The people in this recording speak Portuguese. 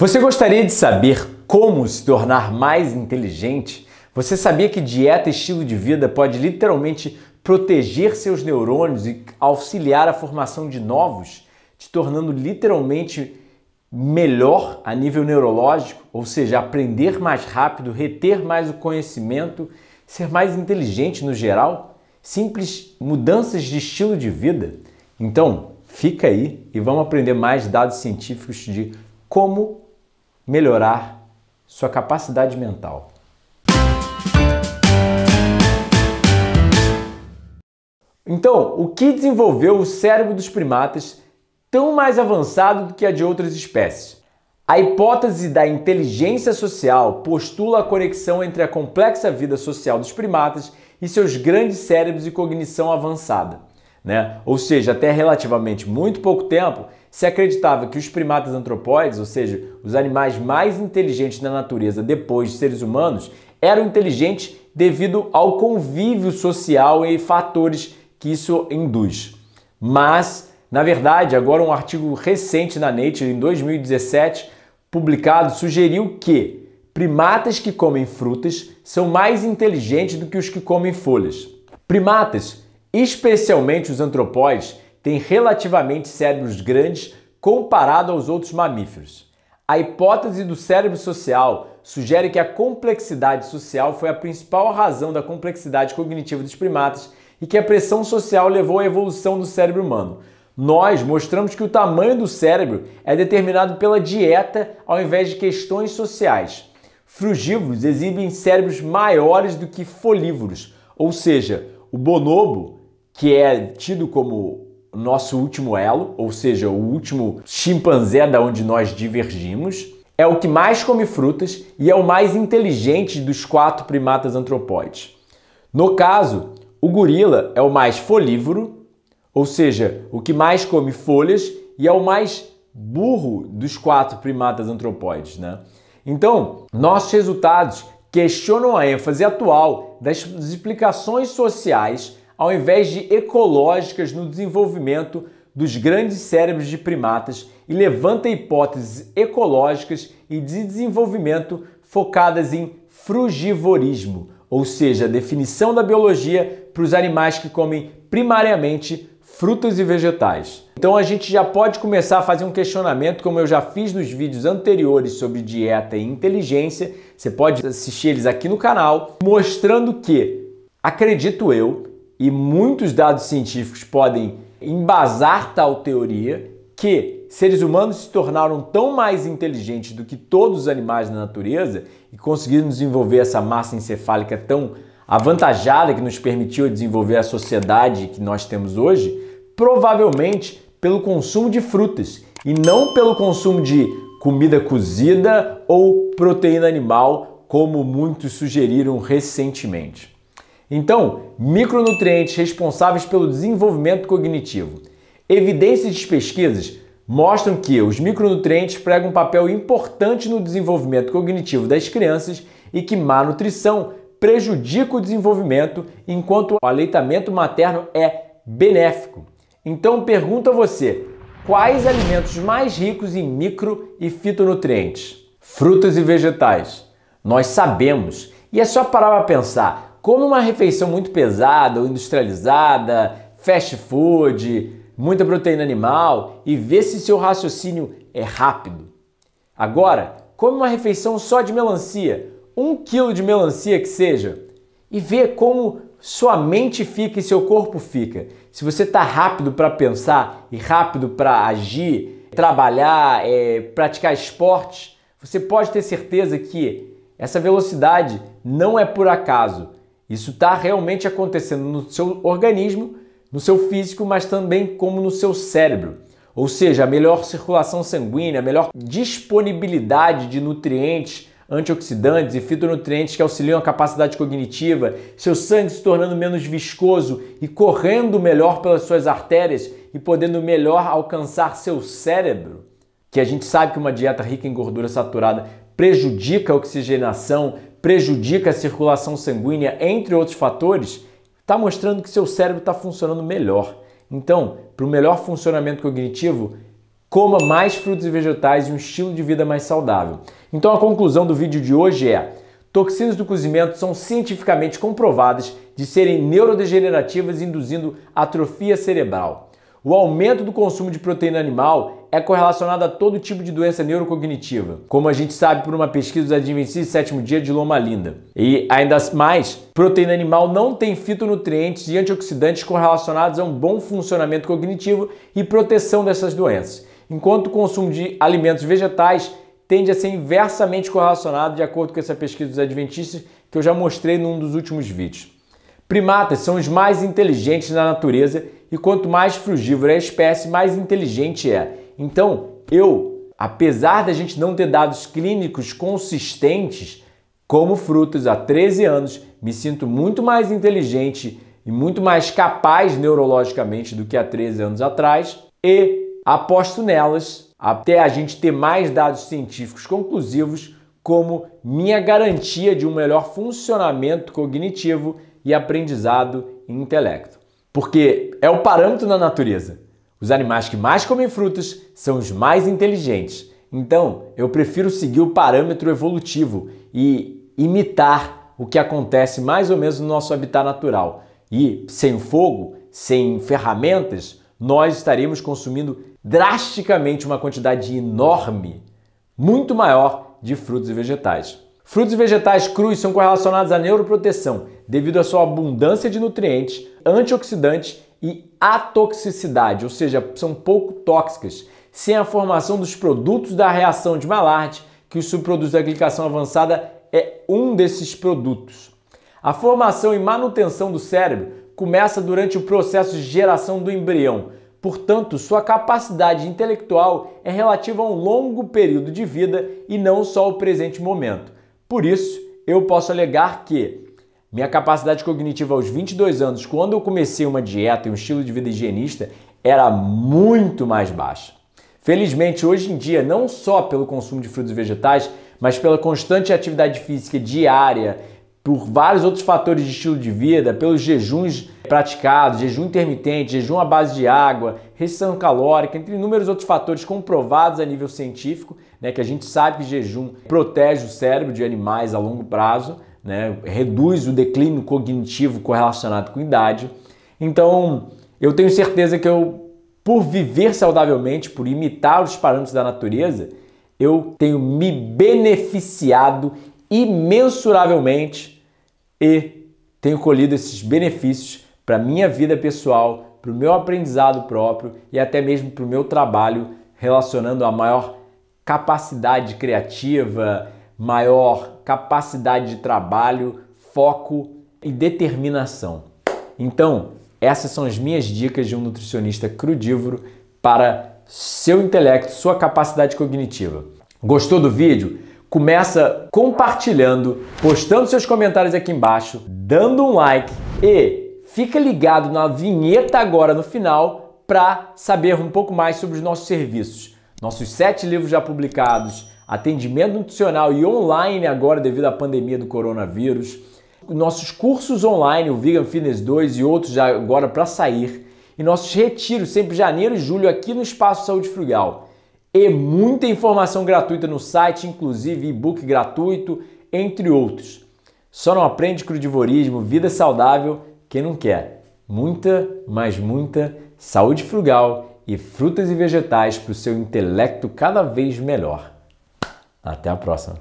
Você gostaria de saber como se tornar mais inteligente? Você sabia que dieta e estilo de vida pode literalmente proteger seus neurônios e auxiliar a formação de novos, te tornando literalmente melhor a nível neurológico, ou seja, aprender mais rápido, reter mais o conhecimento, ser mais inteligente no geral? Simples mudanças de estilo de vida? Então, fica aí e vamos aprender mais dados científicos de como melhorar sua capacidade mental. Então, o que desenvolveu o cérebro dos primatas tão mais avançado do que a de outras espécies? A hipótese da inteligência social postula a conexão entre a complexa vida social dos primatas e seus grandes cérebros e cognição avançada. Né? Ou seja, até relativamente muito pouco tempo, se acreditava que os primatas antropóides, ou seja, os animais mais inteligentes da natureza depois de seres humanos, eram inteligentes devido ao convívio social e fatores que isso induz. Mas, na verdade, agora um artigo recente na Nature, em 2017, publicado, sugeriu que primatas que comem frutas são mais inteligentes do que os que comem folhas. Primatas Especialmente os antropóides têm relativamente cérebros grandes comparado aos outros mamíferos. A hipótese do cérebro social sugere que a complexidade social foi a principal razão da complexidade cognitiva dos primatas e que a pressão social levou à evolução do cérebro humano. Nós mostramos que o tamanho do cérebro é determinado pela dieta ao invés de questões sociais. Frugívoros exibem cérebros maiores do que folívoros, ou seja, o bonobo que é tido como nosso último elo, ou seja, o último chimpanzé da onde nós divergimos, é o que mais come frutas e é o mais inteligente dos quatro primatas antropóides. No caso, o gorila é o mais folívoro, ou seja, o que mais come folhas e é o mais burro dos quatro primatas antropóides, né? Então, nossos resultados questionam a ênfase atual das explicações sociais ao invés de ecológicas no desenvolvimento dos grandes cérebros de primatas e levanta hipóteses ecológicas e de desenvolvimento focadas em frugivorismo, ou seja, a definição da biologia para os animais que comem primariamente frutas e vegetais. Então a gente já pode começar a fazer um questionamento, como eu já fiz nos vídeos anteriores sobre dieta e inteligência. Você pode assistir eles aqui no canal, mostrando que, acredito eu, e muitos dados científicos podem embasar tal teoria que seres humanos se tornaram tão mais inteligentes do que todos os animais da natureza e conseguiram desenvolver essa massa encefálica tão avantajada que nos permitiu desenvolver a sociedade que nós temos hoje, provavelmente pelo consumo de frutas e não pelo consumo de comida cozida ou proteína animal, como muitos sugeriram recentemente. Então, micronutrientes responsáveis pelo desenvolvimento cognitivo. Evidências de pesquisas mostram que os micronutrientes pregam um papel importante no desenvolvimento cognitivo das crianças e que má nutrição prejudica o desenvolvimento, enquanto o aleitamento materno é benéfico. Então pergunto a você, quais alimentos mais ricos em micro e fitonutrientes? Frutas e vegetais. Nós sabemos, e é só parar para pensar, come uma refeição muito pesada ou industrializada, fast food, muita proteína animal e vê se seu raciocínio é rápido. Agora, come uma refeição só de melancia, um quilo de melancia que seja, e vê como sua mente fica e seu corpo fica. Se você está rápido para pensar e rápido para agir, trabalhar, é, praticar esportes, você pode ter certeza que essa velocidade não é por acaso. Isso está realmente acontecendo no seu organismo, no seu físico, mas também como no seu cérebro. Ou seja, a melhor circulação sanguínea, a melhor disponibilidade de nutrientes, antioxidantes e fitonutrientes que auxiliam a capacidade cognitiva, seu sangue se tornando menos viscoso e correndo melhor pelas suas artérias e podendo melhor alcançar seu cérebro. Que a gente sabe que uma dieta rica em gordura saturada prejudica a oxigenação, prejudica a circulação sanguínea, entre outros fatores, está mostrando que seu cérebro está funcionando melhor. Então, para o melhor funcionamento cognitivo, coma mais frutas e vegetais e um estilo de vida mais saudável. Então, a conclusão do vídeo de hoje é: toxinas do cozimento são cientificamente comprovadas de serem neurodegenerativas, induzindo atrofia cerebral. O aumento do consumo de proteína animal é correlacionado a todo tipo de doença neurocognitiva, como a gente sabe por uma pesquisa dos Adventistas Sétimo Dia de Loma Linda. E ainda mais, proteína animal não tem fitonutrientes e antioxidantes correlacionados a um bom funcionamento cognitivo e proteção dessas doenças, enquanto o consumo de alimentos vegetais tende a ser inversamente correlacionado de acordo com essa pesquisa dos Adventistas que eu já mostrei num dos últimos vídeos. Primatas são os mais inteligentes na natureza e quanto mais frugívora a espécie, mais inteligente é. Então, eu, apesar da gente não ter dados clínicos consistentes, como frutos há 13 anos, me sinto muito mais inteligente e muito mais capaz neurologicamente do que há 13 anos atrás e aposto nelas até a gente ter mais dados científicos conclusivos como minha garantia de um melhor funcionamento cognitivo e aprendizado e intelecto. Porque é o parâmetro na natureza. Os animais que mais comem frutas são os mais inteligentes. Então, eu prefiro seguir o parâmetro evolutivo e imitar o que acontece mais ou menos no nosso habitat natural. E sem fogo, sem ferramentas, nós estaríamos consumindo drasticamente uma quantidade enorme, muito maior, de frutos e vegetais. Frutos e vegetais crus são correlacionados à neuroproteção, devido à sua abundância de nutrientes, antioxidantes e atoxicidade, ou seja, são pouco tóxicas, sem a formação dos produtos da reação de Maillard, que o subproduto da glicação avançada é um desses produtos. A formação e manutenção do cérebro começa durante o processo de geração do embrião. Portanto, sua capacidade intelectual é relativa a um longo período de vida e não só ao presente momento. Por isso, eu posso alegar que minha capacidade cognitiva aos 22 anos, quando eu comecei uma dieta e um estilo de vida higienista, era muito mais baixa. Felizmente, hoje em dia, não só pelo consumo de frutos e vegetais, mas pela constante atividade física diária, por vários outros fatores de estilo de vida, pelos jejuns praticados, jejum intermitente, jejum à base de água, restrição calórica, entre inúmeros outros fatores comprovados a nível científico, né, que a gente sabe que jejum protege o cérebro de animais a longo prazo né? reduz o declínio cognitivo correlacionado com idade. Então, eu tenho certeza que eu, por viver saudavelmente, por imitar os parâmetros da natureza, eu tenho me beneficiado imensuravelmente e tenho colhido esses benefícios para minha vida pessoal, para o meu aprendizado próprio e até mesmo para o meu trabalho relacionando a maior capacidade criativa, maior capacidade de trabalho, foco e determinação. Então, essas são as minhas dicas de um nutricionista crudívoro para seu intelecto, sua capacidade cognitiva. Gostou do vídeo? Começa compartilhando, postando seus comentários aqui embaixo, dando um like e fica ligado na vinheta agora no final para saber um pouco mais sobre os nossos serviços. Nossos sete livros já publicados, atendimento nutricional e online agora devido à pandemia do coronavírus, nossos cursos online, o Vegan Fitness 2 e outros já agora para sair, e nossos retiros sempre janeiro e julho aqui no Espaço Saúde Frugal. E muita informação gratuita no site, inclusive e-book gratuito, entre outros. Só não aprende crudivorismo, vida saudável, quem não quer. Muita, mas muita saúde frugal e frutas e vegetais para o seu intelecto cada vez melhor. Até a próxima!